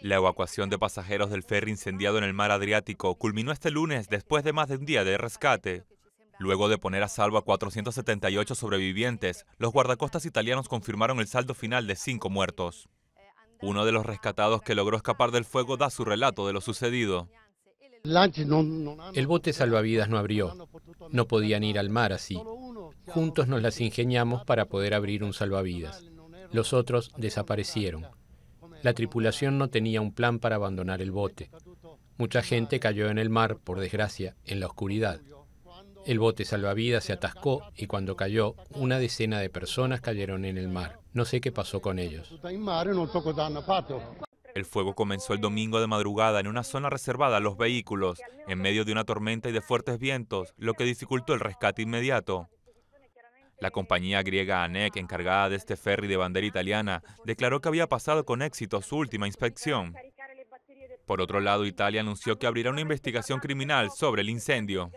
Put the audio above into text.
La evacuación de pasajeros del ferry incendiado en el mar Adriático culminó este lunes después de más de un día de rescate. Luego de poner a salvo a 478 sobrevivientes, los guardacostas italianos confirmaron el saldo final de cinco muertos. Uno de los rescatados que logró escapar del fuego da su relato de lo sucedido. El bote salvavidas no abrió. No podían ir al mar así. Juntos nos las ingeniamos para poder abrir un salvavidas. Los otros desaparecieron. La tripulación no tenía un plan para abandonar el bote. Mucha gente cayó en el mar, por desgracia, en la oscuridad. El bote salvavidas se atascó y cuando cayó, una decena de personas cayeron en el mar. No sé qué pasó con ellos. El fuego comenzó el domingo de madrugada en una zona reservada a los vehículos, en medio de una tormenta y de fuertes vientos, lo que dificultó el rescate inmediato. La compañía griega ANEC, encargada de este ferry de bandera italiana, declaró que había pasado con éxito su última inspección. Por otro lado, Italia anunció que abrirá una investigación criminal sobre el incendio.